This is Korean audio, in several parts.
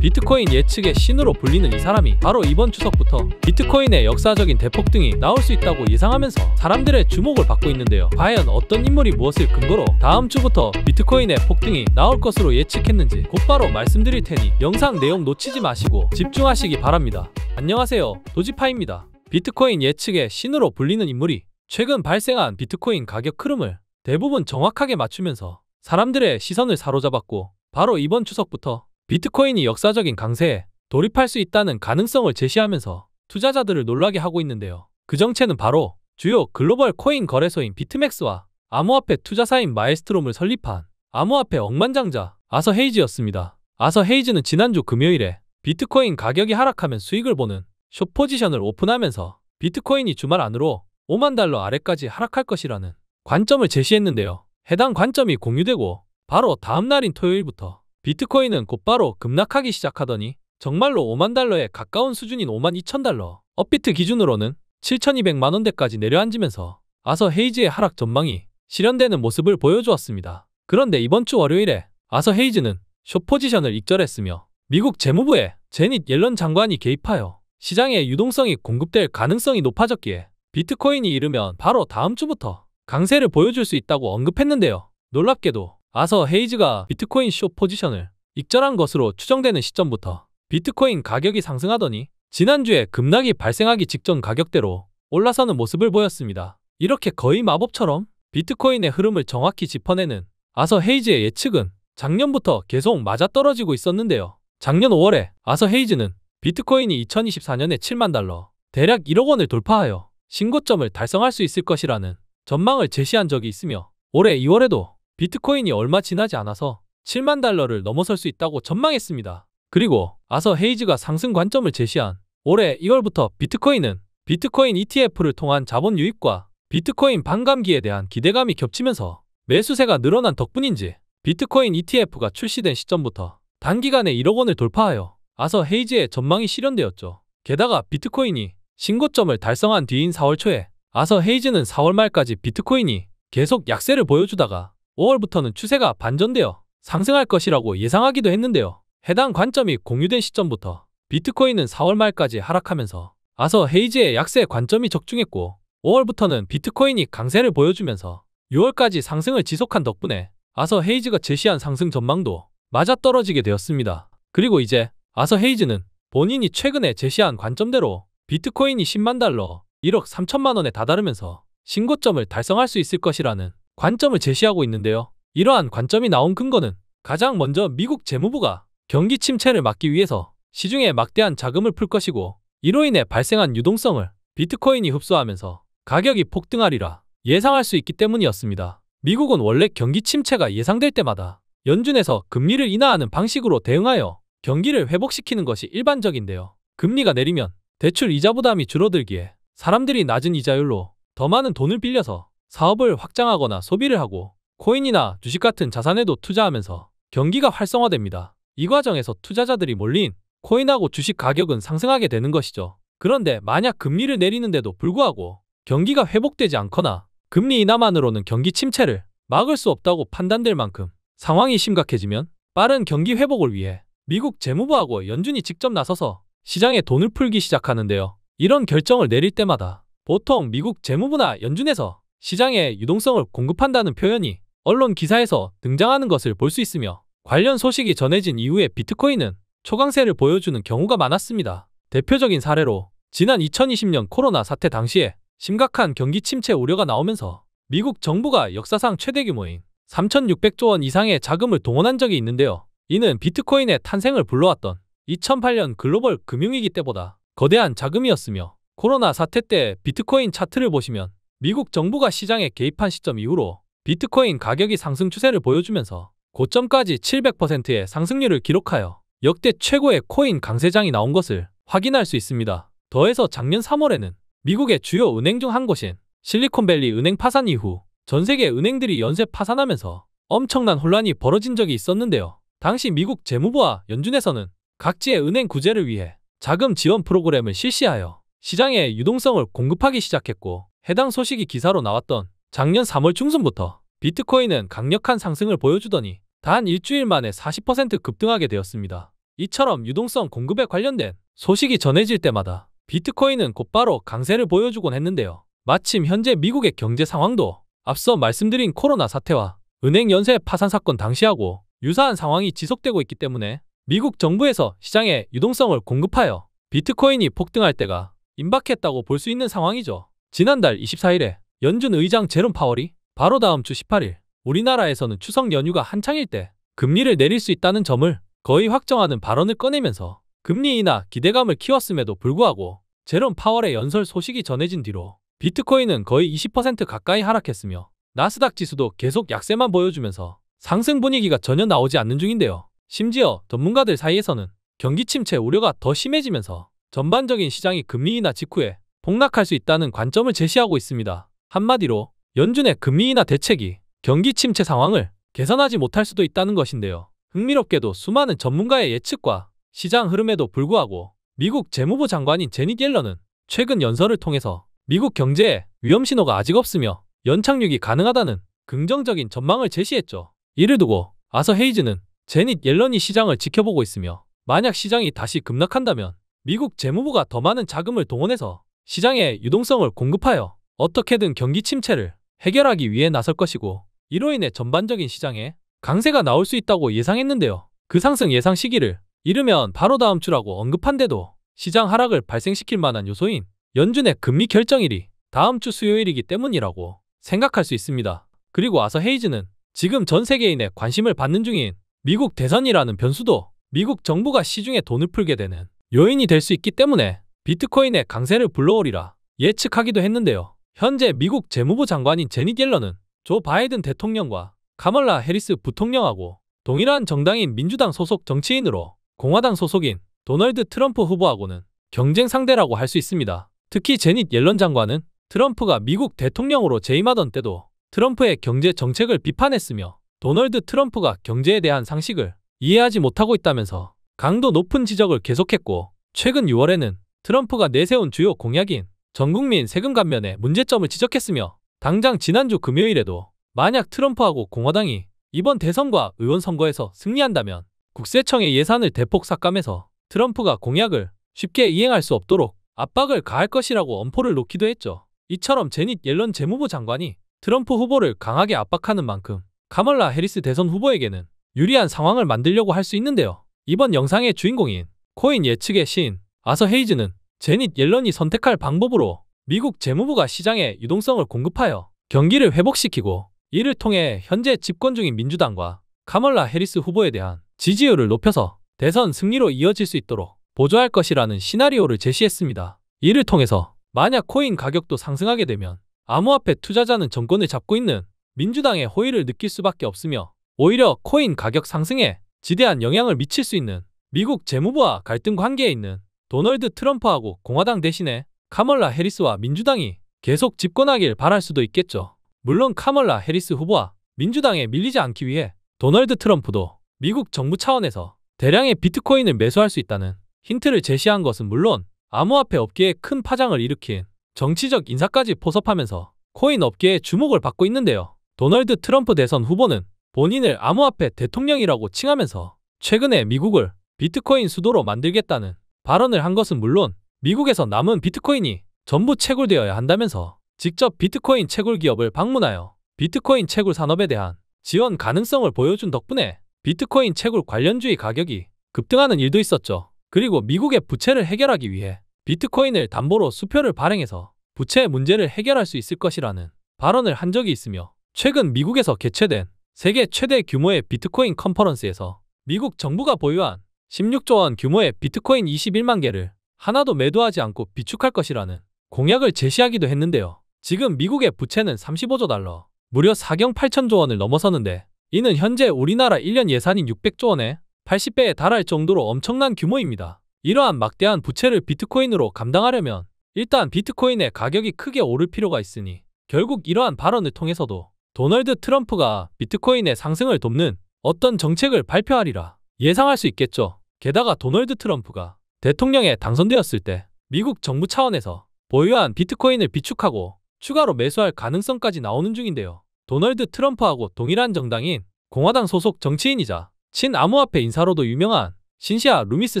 비트코인 예측의 신으로 불리는 이 사람이 바로 이번 추석부터 비트코인의 역사적인 대폭등이 나올 수 있다고 예상하면서 사람들의 주목을 받고 있는데요. 과연 어떤 인물이 무엇을 근거로 다음 주부터 비트코인의 폭등이 나올 것으로 예측했는지 곧바로 말씀드릴 테니 영상 내용 놓치지 마시고 집중하시기 바랍니다. 안녕하세요. 도지파입니다. 비트코인 예측의 신으로 불리는 인물이 최근 발생한 비트코인 가격 흐름을 대부분 정확하게 맞추면서 사람들의 시선을 사로잡았고 바로 이번 추석부터 비트코인이 역사적인 강세에 돌입할 수 있다는 가능성을 제시하면서 투자자들을 놀라게 하고 있는데요. 그 정체는 바로 주요 글로벌 코인 거래소인 비트맥스와 암호화폐 투자사인 마에스트롬을 설립한 암호화폐 억만장자 아서 헤이즈였습니다. 아서 헤이즈는 지난주 금요일에 비트코인 가격이 하락하면 수익을 보는 숏 포지션을 오픈하면서 비트코인이 주말 안으로 5만 달러 아래까지 하락할 것이라는 관점을 제시했는데요. 해당 관점이 공유되고 바로 다음 날인 토요일부터 비트코인은 곧바로 급락하기 시작하더니 정말로 5만 달러에 가까운 수준인 5만 2천 달러, 업비트 기준으로는 7,200만 원대까지 내려앉으면서 아서 헤이즈의 하락 전망이 실현되는 모습을 보여주었습니다. 그런데 이번 주 월요일에 아서 헤이즈는 쇼 포지션을 익절했으며 미국 재무부에 제닛 옐런 장관이 개입하여 시장의 유동성이 공급될 가능성이 높아졌기에 비트코인이 이르면 바로 다음 주부터 강세를 보여줄 수 있다고 언급했는데요. 놀랍게도 아서 헤이즈가 비트코인 쇼 포지션을 익절한 것으로 추정되는 시점부터 비트코인 가격이 상승하더니 지난주에 급락이 발생하기 직전 가격대로 올라서는 모습을 보였습니다. 이렇게 거의 마법처럼 비트코인의 흐름을 정확히 짚어내는 아서 헤이즈의 예측은 작년부터 계속 맞아떨어지고 있었는데요. 작년 5월에 아서 헤이즈는 비트코인이 2024년에 7만 달러, 대략 1억 원을 돌파하여 신고점을 달성할 수 있을 것이라는 전망을 제시한 적이 있으며 올해 2월에도 비트코인이 얼마 지나지 않아서 7만 달러를 넘어설 수 있다고 전망했습니다. 그리고 아서 헤이즈가 상승 관점을 제시한 올해 2월부터 비트코인은 비트코인 ETF를 통한 자본 유입과 비트코인 반감기에 대한 기대감이 겹치면서 매수세가 늘어난 덕분인지 비트코인 ETF가 출시된 시점부터 단기간에 1억 원을 돌파하여 아서 헤이즈의 전망이 실현되었죠. 게다가 비트코인이 신고점을 달성한 뒤인 4월 초에 아서 헤이즈는 4월 말까지 비트코인이 계속 약세를 보여주다가 5월부터는 추세가 반전되어 상승할 것이라고 예상하기도 했는데요. 해당 관점이 공유된 시점부터 비트코인은 4월 말까지 하락하면서 아서 헤이즈의 약세 관점이 적중했고 5월부터는 비트코인이 강세를 보여주면서 6월까지 상승을 지속한 덕분에 아서 헤이즈가 제시한 상승 전망도 맞아떨어지게 되었습니다. 그리고 이제 아서 헤이즈는 본인이 최근에 제시한 관점대로 비트코인이 10만 달러, 1억 3천만 원에 다다르면서 신고점을 달성할 수 있을 것이라는 관점을 제시하고 있는데요. 이러한 관점이 나온 근거는 가장 먼저 미국 재무부가 경기 침체를 막기 위해서 시중에 막대한 자금을 풀 것이고 이로 인해 발생한 유동성을 비트코인이 흡수하면서 가격이 폭등하리라 예상할 수 있기 때문이었습니다. 미국은 원래 경기 침체가 예상될 때마다 연준에서 금리를 인하하는 방식으로 대응하여 경기를 회복시키는 것이 일반적인데요. 금리가 내리면 대출 이자 부담이 줄어들기에 사람들이 낮은 이자율로 더 많은 돈을 빌려서 사업을 확장하거나 소비를 하고 코인이나 주식 같은 자산에도 투자하면서 경기가 활성화됩니다. 이 과정에서 투자자들이 몰린 코인하고 주식 가격은 상승하게 되는 것이죠. 그런데 만약 금리를 내리는데도 불구하고 경기가 회복되지 않거나 금리 인하만으로는 경기 침체를 막을 수 없다고 판단될 만큼 상황이 심각해지면 빠른 경기 회복을 위해 미국 재무부하고 연준이 직접 나서서 시장에 돈을 풀기 시작하는데요. 이런 결정을 내릴 때마다 보통 미국 재무부나 연준에서 시장에 유동성을 공급한다는 표현이 언론 기사에서 등장하는 것을 볼 수 있으며 관련 소식이 전해진 이후에 비트코인은 초강세를 보여주는 경우가 많았습니다. 대표적인 사례로 지난 2020년 코로나 사태 당시에 심각한 경기 침체 우려가 나오면서 미국 정부가 역사상 최대 규모인 3,600조 원 이상의 자금을 동원한 적이 있는데요. 이는 비트코인의 탄생을 불러왔던 2008년 글로벌 금융위기 때보다 거대한 자금이었으며 코로나 사태 때 비트코인 차트를 보시면 미국 정부가 시장에 개입한 시점 이후로 비트코인 가격이 상승 추세를 보여주면서 고점까지 700%의 상승률을 기록하여 역대 최고의 코인 강세장이 나온 것을 확인할 수 있습니다. 더해서 작년 3월에는 미국의 주요 은행 중 한 곳인 실리콘밸리 은행 파산 이후 전 세계 은행들이 연쇄 파산하면서 엄청난 혼란이 벌어진 적이 있었는데요. 당시 미국 재무부와 연준에서는 각지의 은행 구제를 위해 자금 지원 프로그램을 실시하여 시장에 유동성을 공급하기 시작했고 해당 소식이 기사로 나왔던 작년 3월 중순부터 비트코인은 강력한 상승을 보여주더니 단 일주일 만에 40% 급등하게 되었습니다. 이처럼 유동성 공급에 관련된 소식이 전해질 때마다 비트코인은 곧바로 강세를 보여주곤 했는데요. 마침 현재 미국의 경제 상황도 앞서 말씀드린 코로나 사태와 은행 연쇄 파산 사건 당시하고 유사한 상황이 지속되고 있기 때문에 미국 정부에서 시장에 유동성을 공급하여 비트코인이 폭등할 때가 임박했다고 볼 수 있는 상황이죠. 지난달 24일에 연준 의장 제롬 파월이 바로 다음 주 18일 우리나라에서는 추석 연휴가 한창일 때 금리를 내릴 수 있다는 점을 거의 확정하는 발언을 꺼내면서 금리 인하 기대감을 키웠음에도 불구하고 제롬 파월의 연설 소식이 전해진 뒤로 비트코인은 거의 20% 가까이 하락했으며 나스닥 지수도 계속 약세만 보여주면서 상승 분위기가 전혀 나오지 않는 중인데요. 심지어 전문가들 사이에서는 경기 침체 우려가 더 심해지면서 전반적인 시장이 금리 인하 직후에 폭락할 수 있다는 관점을 제시하고 있습니다. 한마디로 연준의 금리나 대책이 경기 침체 상황을 개선하지 못할 수도 있다는 것인데요. 흥미롭게도 수많은 전문가의 예측과 시장 흐름에도 불구하고 미국 재무부 장관인 제니 옐러는 최근 연설을 통해서 미국 경제에 위험 신호가 아직 없으며 연착륙이 가능하다는 긍정적인 전망을 제시했죠. 이를 두고 아서 헤이즈는 제닛 옐런이 시장을 지켜보고 있으며 만약 시장이 다시 급락한다면 미국 재무부가 더 많은 자금을 동원해서 시장에 유동성을 공급하여 어떻게든 경기 침체를 해결하기 위해 나설 것이고 이로 인해 전반적인 시장에 강세가 나올 수 있다고 예상했는데요. 그 상승 예상 시기를 이르면 바로 다음 주라고 언급한데도 시장 하락을 발생시킬 만한 요소인 연준의 금리 결정일이 다음 주 수요일이기 때문이라고 생각할 수 있습니다. 그리고 아서 헤이즈는 지금 전 세계인의 관심을 받는 중인 미국 대선이라는 변수도 미국 정부가 시중에 돈을 풀게 되는 요인이 될 수 있기 때문에 비트코인의 강세를 불러오리라 예측하기도 했는데요. 현재 미국 재무부 장관인 제니 갤러는 조 바이든 대통령과 카멀라 해리스 부통령하고 동일한 정당인 민주당 소속 정치인으로 공화당 소속인 도널드 트럼프 후보하고는 경쟁 상대라고 할 수 있습니다. 특히 제닛 옐런 장관은 트럼프가 미국 대통령으로 재임하던 때도 트럼프의 경제 정책을 비판했으며 도널드 트럼프가 경제에 대한 상식을 이해하지 못하고 있다면서 강도 높은 지적을 계속했고 최근 6월에는 트럼프가 내세운 주요 공약인 전국민 세금 감면의 문제점을 지적했으며 당장 지난주 금요일에도 만약 트럼프하고 공화당이 이번 대선과 의원 선거에서 승리한다면 국세청의 예산을 대폭 삭감해서 트럼프가 공약을 쉽게 이행할 수 없도록 압박을 가할 것이라고 엄포를 놓기도 했죠. 이처럼 제닛 옐런 재무부 장관이 트럼프 후보를 강하게 압박하는 만큼 카멀라 해리스 대선 후보에게는 유리한 상황을 만들려고 할 수 있는데요. 이번 영상의 주인공인 코인 예측의 시인 아서 헤이즈는 제닛 옐런이 선택할 방법으로 미국 재무부가 시장에 유동성을 공급하여 경기를 회복시키고 이를 통해 현재 집권 중인 민주당과 카멀라 해리스 후보에 대한 지지율을 높여서 대선 승리로 이어질 수 있도록 보조할 것이라는 시나리오를 제시했습니다. 이를 통해서 만약 코인 가격도 상승하게 되면 암호화폐 투자자는 정권을 잡고 있는 민주당의 호의를 느낄 수밖에 없으며 오히려 코인 가격 상승에 지대한 영향을 미칠 수 있는 미국 재무부와 갈등 관계에 있는 도널드 트럼프하고 공화당 대신에 카멀라 해리스와 민주당이 계속 집권하길 바랄 수도 있겠죠. 물론 카멀라 해리스 후보와 민주당에 밀리지 않기 위해 도널드 트럼프도 미국 정부 차원에서 대량의 비트코인을 매수할 수 있다는 힌트를 제시한 것은 물론 암호화폐 업계에 큰 파장을 일으킨 정치적 인사까지 포섭하면서 코인 업계에 주목을 받고 있는데요. 도널드 트럼프 대선 후보는 본인을 암호화폐 대통령이라고 칭하면서 최근에 미국을 비트코인 수도로 만들겠다는 발언을 한 것은 물론 미국에서 남은 비트코인이 전부 채굴되어야 한다면서 직접 비트코인 채굴 기업을 방문하여 비트코인 채굴 산업에 대한 지원 가능성을 보여준 덕분에 비트코인 채굴 관련주의 가격이 급등하는 일도 있었죠. 그리고 미국의 부채를 해결하기 위해 비트코인을 담보로 수표를 발행해서 부채 문제를 해결할 수 있을 것이라는 발언을 한 적이 있으며 최근 미국에서 개최된 세계 최대 규모의 비트코인 컨퍼런스에서 미국 정부가 보유한 16조 원 규모의 비트코인 21만 개를 하나도 매도하지 않고 비축할 것이라는 공약을 제시하기도 했는데요. 지금 미국의 부채는 35조 달러, 무려 4경 8천조 원을 넘어서는데 이는 현재 우리나라 1년 예산인 600조 원의 80배에 달할 정도로 엄청난 규모입니다. 이러한 막대한 부채를 비트코인으로 감당하려면 일단 비트코인의 가격이 크게 오를 필요가 있으니 결국 이러한 발언을 통해서도 도널드 트럼프가 비트코인의 상승을 돕는 어떤 정책을 발표하리라. 예상할 수 있겠죠. 게다가 도널드 트럼프가 대통령에 당선되었을 때 미국 정부 차원에서 보유한 비트코인을 비축하고 추가로 매수할 가능성까지 나오는 중인데요. 도널드 트럼프하고 동일한 정당인 공화당 소속 정치인이자 친암호화폐 인사로도 유명한 신시아 루미스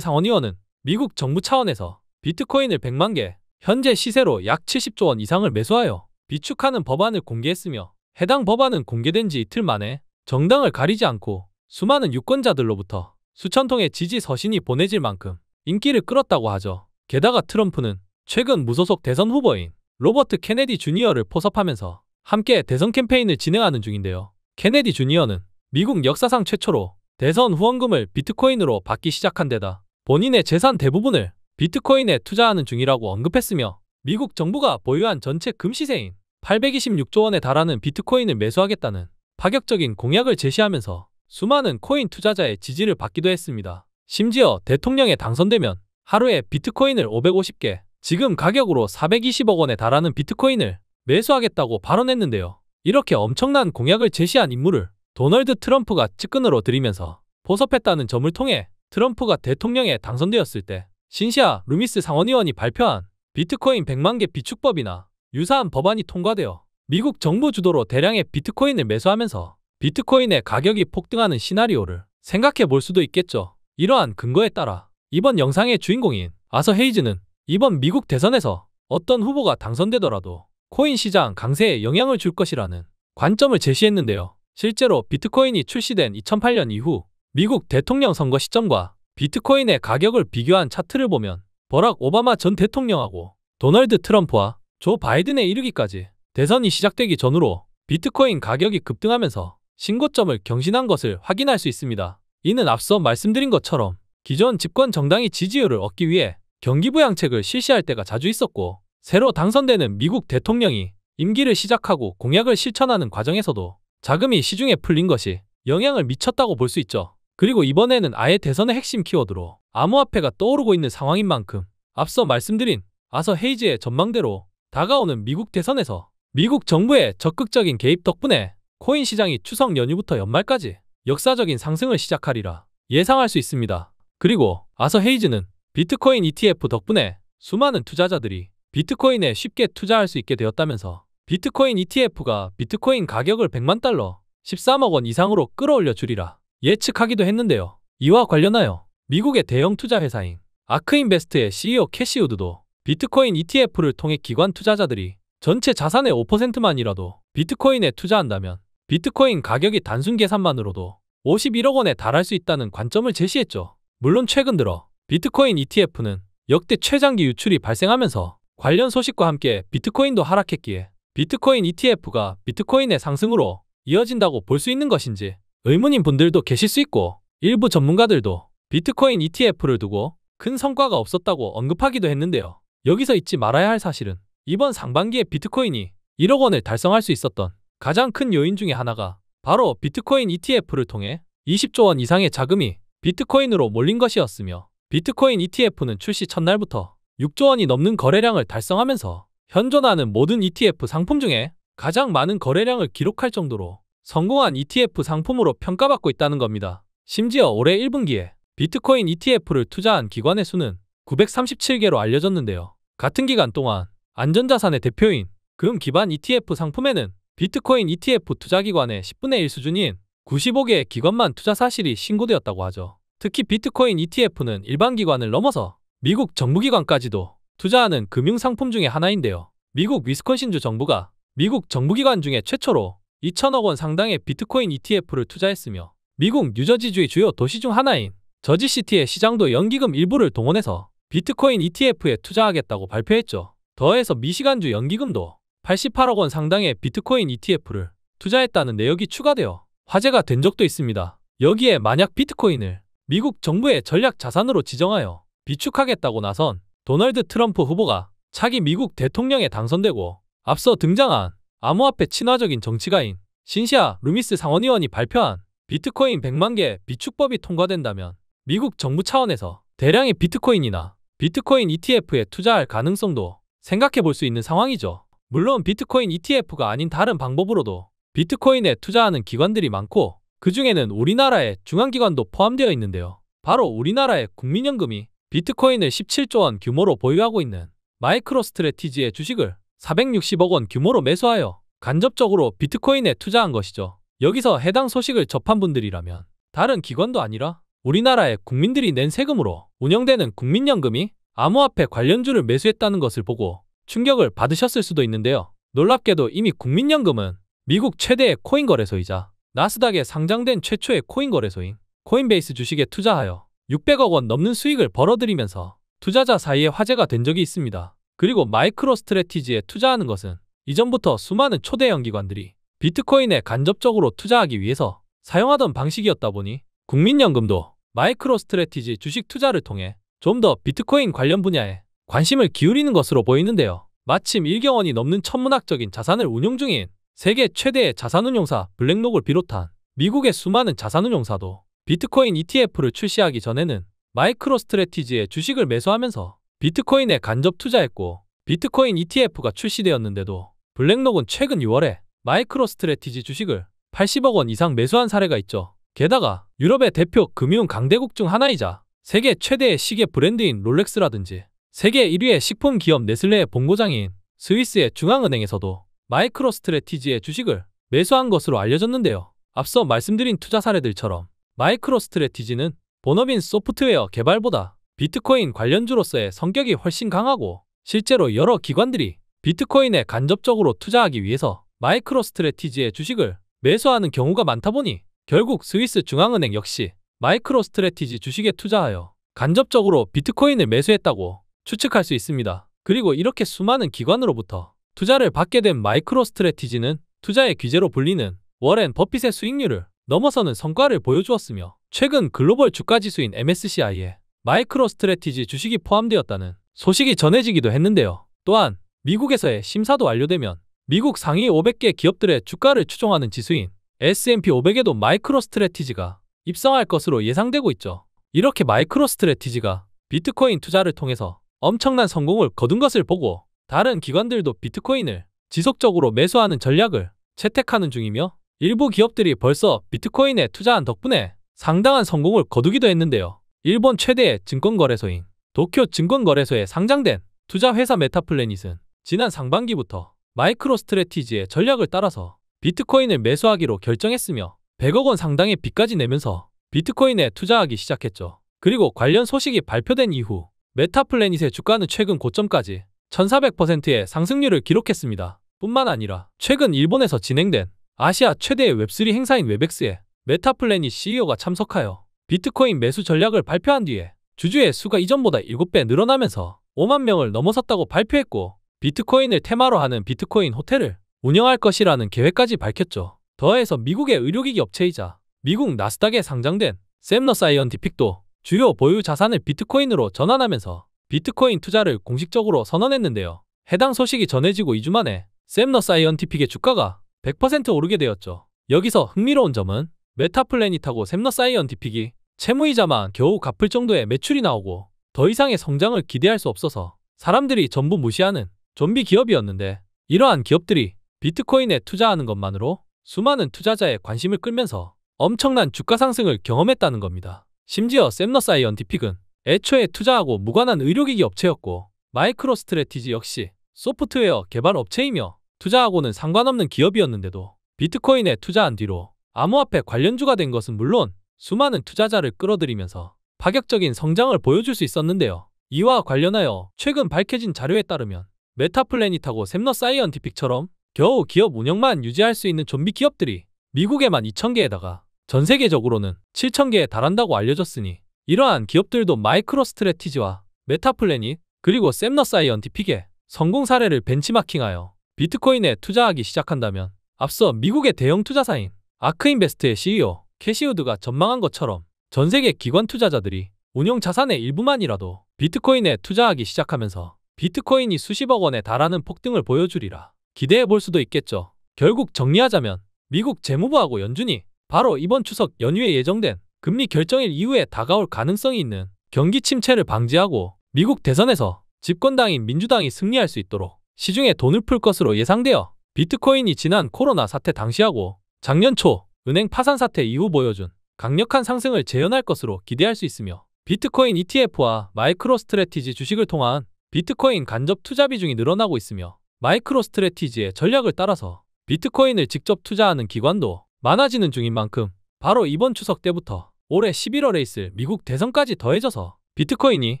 상원의원은 미국 정부 차원에서 비트코인을 100만 개, 현재 시세로 약 70조 원 이상을 매수하여 비축하는 법안을 공개했으며 해당 법안은 공개된 지 이틀 만에 정당을 가리지 않고 수많은 유권자들로부터 수천 통의 지지 서신이 보내질 만큼 인기를 끌었다고 하죠. 게다가 트럼프는 최근 무소속 대선 후보인 로버트 케네디 주니어를 포섭하면서 함께 대선 캠페인을 진행하는 중인데요. 케네디 주니어는 미국 역사상 최초로 대선 후원금을 비트코인으로 받기 시작한 데다 본인의 재산 대부분을 비트코인에 투자하는 중이라고 언급했으며 미국 정부가 보유한 전체 금시세인 826조 원에 달하는 비트코인을 매수하겠다는 파격적인 공약을 제시하면서 수많은 코인 투자자의 지지를 받기도 했습니다. 심지어 대통령에 당선되면 하루에 비트코인을 550개, 지금 가격으로 420억 원에 달하는 비트코인을 매수하겠다고 발언했는데요. 이렇게 엄청난 공약을 제시한 인물을 도널드 트럼프가 측근으로 들이면서 보섭했다는 점을 통해 트럼프가 대통령에 당선되었을 때 신시아 루미스 상원의원이 발표한 비트코인 100만 개 비축법이나 유사한 법안이 통과되어 미국 정부 주도로 대량의 비트코인을 매수하면서 비트코인의 가격이 폭등하는 시나리오를 생각해 볼 수도 있겠죠. 이러한 근거에 따라 이번 영상의 주인공인 아서 헤이즈는 이번 미국 대선에서 어떤 후보가 당선되더라도 코인 시장 강세에 영향을 줄 것이라는 관점을 제시했는데요. 실제로 비트코인이 출시된 2008년 이후 미국 대통령 선거 시점과 비트코인의 가격을 비교한 차트를 보면 버락 오바마 전 대통령하고 도널드 트럼프와 조 바이든에 이르기까지 대선이 시작되기 전으로 비트코인 가격이 급등하면서 신고점을 경신한 것을 확인할 수 있습니다. 이는 앞서 말씀드린 것처럼 기존 집권 정당이 지지율을 얻기 위해 경기부양책을 실시할 때가 자주 있었고 새로 당선되는 미국 대통령이 임기를 시작하고 공약을 실천하는 과정에서도 자금이 시중에 풀린 것이 영향을 미쳤다고 볼 수 있죠. 그리고 이번에는 아예 대선의 핵심 키워드로 암호화폐가 떠오르고 있는 상황인 만큼 앞서 말씀드린 아서 헤이즈의 전망대로 다가오는 미국 대선에서 미국 정부의 적극적인 개입 덕분에 코인 시장이 추석 연휴부터 연말까지 역사적인 상승을 시작하리라 예상할 수 있습니다. 그리고 아서 헤이즈는 비트코인 ETF 덕분에 수많은 투자자들이 비트코인에 쉽게 투자할 수 있게 되었다면서 비트코인 ETF가 비트코인 가격을 100만 달러, 13억 원 이상으로 끌어올려 주리라 예측하기도 했는데요. 이와 관련하여 미국의 대형 투자 회사인 아크인베스트의 CEO 캐시우드도 비트코인 ETF를 통해 기관 투자자들이 전체 자산의 5%만이라도 비트코인에 투자한다면 비트코인 가격이 단순 계산만으로도 51억 원에 달할 수 있다는 관점을 제시했죠. 물론 최근 들어 비트코인 ETF는 역대 최장기 유출이 발생하면서 관련 소식과 함께 비트코인도 하락했기에 비트코인 ETF가 비트코인의 상승으로 이어진다고 볼 수 있는 것인지 의문인 분들도 계실 수 있고 일부 전문가들도 비트코인 ETF를 두고 큰 성과가 없었다고 언급하기도 했는데요. 여기서 잊지 말아야 할 사실은 이번 상반기에 비트코인이 1억 원을 달성할 수 있었던 가장 큰 요인 중에 하나가 바로 비트코인 ETF를 통해 20조 원 이상의 자금이 비트코인으로 몰린 것이었으며 비트코인 ETF는 출시 첫날부터 6조 원이 넘는 거래량을 달성하면서 현존하는 모든 ETF 상품 중에 가장 많은 거래량을 기록할 정도로 성공한 ETF 상품으로 평가받고 있다는 겁니다. 심지어 올해 1분기에 비트코인 ETF를 투자한 기관의 수는 937개로 알려졌는데요. 같은 기간 동안 안전자산의 대표인 금 기반 ETF 상품에는 비트코인 ETF 투자기관의 10분의 1 수준인 95개 기관만 투자 사실이 신고되었다고 하죠. 특히 비트코인 ETF는 일반 기관을 넘어서 미국 정부기관까지도 투자하는 금융상품 중의 하나인데요. 미국 위스콘신주 정부가 미국 정부기관 중에 최초로 2천억 원 상당의 비트코인 ETF를 투자했으며 미국 뉴저지주의 주요 도시 중 하나인 저지시티의 시장도 연기금 일부를 동원해서 비트코인 ETF에 투자하겠다고 발표했죠. 더해서 미시간주 연기금도 88억 원 상당의 비트코인 ETF를 투자했다는 내역이 추가되어 화제가 된 적도 있습니다. 여기에 만약 비트코인을 미국 정부의 전략 자산으로 지정하여 비축하겠다고 나선 도널드 트럼프 후보가 차기 미국 대통령에 당선되고 앞서 등장한 암호화폐 친화적인 정치가인 신시아 루미스 상원의원이 발표한 비트코인 100만 개 비축법이 통과된다면 미국 정부 차원에서 대량의 비트코인이나 비트코인 ETF에 투자할 가능성도 생각해 볼 수 있는 상황이죠. 물론 비트코인 ETF가 아닌 다른 방법으로도 비트코인에 투자하는 기관들이 많고 그 중에는 우리나라의 중앙기관도 포함되어 있는데요. 바로 우리나라의 국민연금이 비트코인을 17조 원 규모로 보유하고 있는 마이크로스트레티지의 주식을 460억 원 규모로 매수하여 간접적으로 비트코인에 투자한 것이죠. 여기서 해당 소식을 접한 분들이라면 다른 기관도 아니라 우리나라의 국민들이 낸 세금으로 운영되는 국민연금이 암호화폐 관련주를 매수했다는 것을 보고 충격을 받으셨을 수도 있는데요. 놀랍게도 이미 국민연금은 미국 최대의 코인 거래소이자 나스닥에 상장된 최초의 코인 거래소인 코인베이스 주식에 투자하여 600억 원 넘는 수익을 벌어들이면서 투자자 사이에 화제가 된 적이 있습니다. 그리고 마이크로 스트레티지에 투자하는 것은 이전부터 수많은 초대 연기관들이 비트코인에 간접적으로 투자하기 위해서 사용하던 방식이었다 보니 국민연금도 마이크로 스트레티지 주식 투자를 통해 좀 더 비트코인 관련 분야에 관심을 기울이는 것으로 보이는데요. 마침 1경 원이 넘는 천문학적인 자산을 운용 중인 세계 최대의 자산운용사 블랙록을 비롯한 미국의 수많은 자산운용사도 비트코인 ETF를 출시하기 전에는 마이크로스트레티지의 주식을 매수하면서 비트코인에 간접 투자했고 비트코인 ETF가 출시되었는데도 블랙록은 최근 6월에 마이크로스트레티지 주식을 80억 원 이상 매수한 사례가 있죠. 게다가 유럽의 대표 금융 강대국 중 하나이자 세계 최대의 시계 브랜드인 롤렉스라든지 세계 1위의 식품 기업 네슬레의 본고장인 스위스의 중앙은행에서도 마이크로 스트레티지의 주식을 매수한 것으로 알려졌는데요. 앞서 말씀드린 투자 사례들처럼 마이크로 스트레티지는 본업인 소프트웨어 개발보다 비트코인 관련주로서의 성격이 훨씬 강하고 실제로 여러 기관들이 비트코인에 간접적으로 투자하기 위해서 마이크로 스트레티지의 주식을 매수하는 경우가 많다 보니 결국 스위스 중앙은행 역시 마이크로 스트레티지 주식에 투자하여 간접적으로 비트코인을 매수했다고 추측할 수 있습니다. 그리고 이렇게 수많은 기관으로부터 투자를 받게 된 마이크로 스트레티지는 투자의 귀재로 불리는 워렌 버핏의 수익률을 넘어서는 성과를 보여주었으며 최근 글로벌 주가지수인 MSCI에 마이크로 스트레티지 주식이 포함되었다는 소식이 전해지기도 했는데요. 또한 미국에서의 심사도 완료되면 미국 상위 500개 기업들의 주가를 추종하는 지수인 S&P 500에도 마이크로 스트레티지가 입성할 것으로 예상되고 있죠. 이렇게 마이크로 스트레티지가 비트코인 투자를 통해서 엄청난 성공을 거둔 것을 보고 다른 기관들도 비트코인을 지속적으로 매수하는 전략을 채택하는 중이며 일부 기업들이 벌써 비트코인에 투자한 덕분에 상당한 성공을 거두기도 했는데요. 일본 최대의 증권거래소인 도쿄 증권거래소에 상장된 투자회사 메타플래닛은 지난 상반기부터 마이크로스트레티지의 전략을 따라서 비트코인을 매수하기로 결정했으며 100억 원 상당의 빚까지 내면서 비트코인에 투자하기 시작했죠. 그리고 관련 소식이 발표된 이후 메타플래닛의 주가는 최근 고점까지 1,400%의 상승률을 기록했습니다. 뿐만 아니라 최근 일본에서 진행된 아시아 최대의 웹3 행사인 웹엑스에 메타플래닛 CEO가 참석하여 비트코인 매수 전략을 발표한 뒤에 주주의 수가 이전보다 7배 늘어나면서 5만 명을 넘어섰다고 발표했고 비트코인을 테마로 하는 비트코인 호텔을 운영할 것이라는 계획까지 밝혔죠. 더해서 미국의 의료기기 업체이자 미국 나스닥에 상장된 샘너 사이언티픽도 주요 보유 자산을 비트코인으로 전환하면서 비트코인 투자를 공식적으로 선언했는데요. 해당 소식이 전해지고 2주 만에 샘너 사이언티픽의 주가가 100% 오르게 되었죠. 여기서 흥미로운 점은 메타플래닛하고 샘너 사이언티픽이 채무이자만 겨우 갚을 정도의 매출이 나오고 더 이상의 성장을 기대할 수 없어서 사람들이 전부 무시하는 좀비 기업이었는데 이러한 기업들이 비트코인에 투자하는 것만으로 수많은 투자자의 관심을 끌면서 엄청난 주가 상승을 경험했다는 겁니다. 심지어 샘너사이언 디픽은 애초에 투자하고 무관한 의료기기 업체였고 마이크로스트레티지 역시 소프트웨어 개발 업체이며 투자하고는 상관없는 기업이었는데도 비트코인에 투자한 뒤로 암호화폐 관련주가 된 것은 물론 수많은 투자자를 끌어들이면서 파격적인 성장을 보여줄 수 있었는데요. 이와 관련하여 최근 밝혀진 자료에 따르면 메타플래닛하고 샘너사이언티픽처럼 겨우 기업 운영만 유지할 수 있는 좀비 기업들이 미국에만 2,000개에다가 전 세계적으로는 7,000개에 달한다고 알려졌으니 이러한 기업들도 마이크로 스트레티지와 메타플래닛 그리고 샘너사이언티픽의 성공 사례를 벤치마킹하여 비트코인에 투자하기 시작한다면 앞서 미국의 대형 투자사인 아크인베스트의 CEO 캐시우드가 전망한 것처럼 전 세계 기관 투자자들이 운용 자산의 일부만이라도 비트코인에 투자하기 시작하면서 비트코인이 수십억 원에 달하는 폭등을 보여주리라 기대해 볼 수도 있겠죠. 결국 정리하자면 미국 재무부하고 연준이 바로 이번 추석 연휴에 예정된 금리 결정일 이후에 다가올 가능성이 있는 경기 침체를 방지하고 미국 대선에서 집권당인 민주당이 승리할 수 있도록 시중에 돈을 풀 것으로 예상되어 비트코인이 지난 코로나 사태 당시하고 작년 초 은행 파산 사태 이후 보여준 강력한 상승을 재현할 것으로 기대할 수 있으며 비트코인 ETF와 마이크로 스트레티지 주식을 통한 비트코인 간접 투자 비중이 늘어나고 있으며 마이크로 스트레티지의 전략을 따라서 비트코인을 직접 투자하는 기관도 많아지는 중인 만큼 바로 이번 추석 때부터 올해 11월에 있을 미국 대선까지 더해져서 비트코인이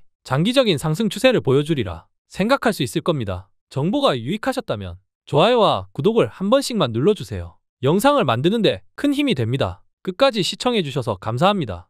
장기적인 상승 추세를 보여주리라 생각할 수 있을 겁니다. 정보가 유익하셨다면 좋아요와 구독을 한 번씩만 눌러주세요. 영상을 만드는데 큰 힘이 됩니다. 끝까지 시청해주셔서 감사합니다.